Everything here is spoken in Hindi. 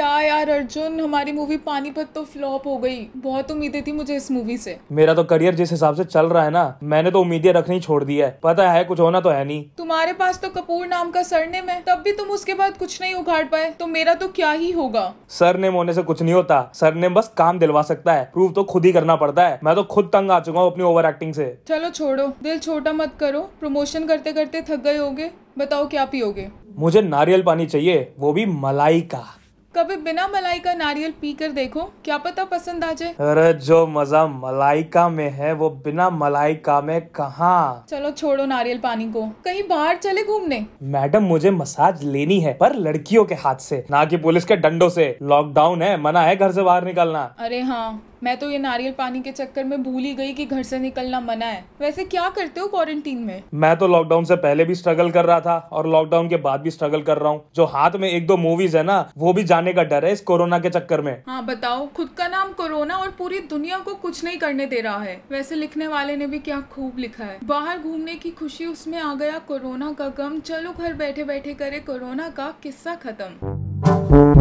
क्या यार अर्जुन हमारी मूवी पानीपत तो फ्लॉप हो गई बहुत उम्मीदें थी मुझे इस मूवी से मेरा तो करियर जिस हिसाब से चल रहा है ना मैंने तो उम्मीदें रखनी छोड़ दी है पता है कुछ होना तो है नहीं तुम्हारे पास तो कपूर नाम का सरनेम है तब भी तुम उसके बाद कुछ नहीं उखाड़ पाए तो मेरा तो क्या ही होगा सरनेम होने से कुछ नहीं होता सरनेम बस काम दिलवा सकता है प्रूफ तो खुद ही करना पड़ता है मैं तो खुद तंग आ चुका हूँ अपनी ओवर एक्टिंग से चलो छोड़ो दिल छोटा मत करो प्रमोशन करते करते थक गए होगे बताओ क्या पियोगे मुझे नारियल पानी चाहिए वो भी मलाई का कभी बिना मलाई का नारियल पी कर देखो क्या पता पसंद आ जाए अरे जो मजा मलाइका में है वो बिना मलाइका में कहाँ चलो छोड़ो नारियल पानी को कहीं बाहर चले घूमने मैडम मुझे मसाज लेनी है पर लड़कियों के हाथ से ना कि पुलिस के डंडों से लॉकडाउन है मना है घर से बाहर निकलना अरे हाँ मैं तो ये नारियल पानी के चक्कर में भूल ही गई कि घर से निकलना मना है वैसे क्या करते हो क्वारंटीन में मैं तो लॉकडाउन से पहले भी स्ट्रगल कर रहा था और लॉकडाउन के बाद भी स्ट्रगल कर रहा हूँ जो हाथ में एक दो मूवीज है ना वो भी जाने का डर है इस कोरोना के चक्कर में हाँ बताओ खुद का नाम कोरोना और पूरी दुनिया को कुछ नहीं करने दे रहा है वैसे लिखने वाले ने भी क्या खूब लिखा है बाहर घूमने की खुशी उसमें आ गया कोरोना का गम चलो घर बैठे बैठे करे कोरोना का किस्सा खत्म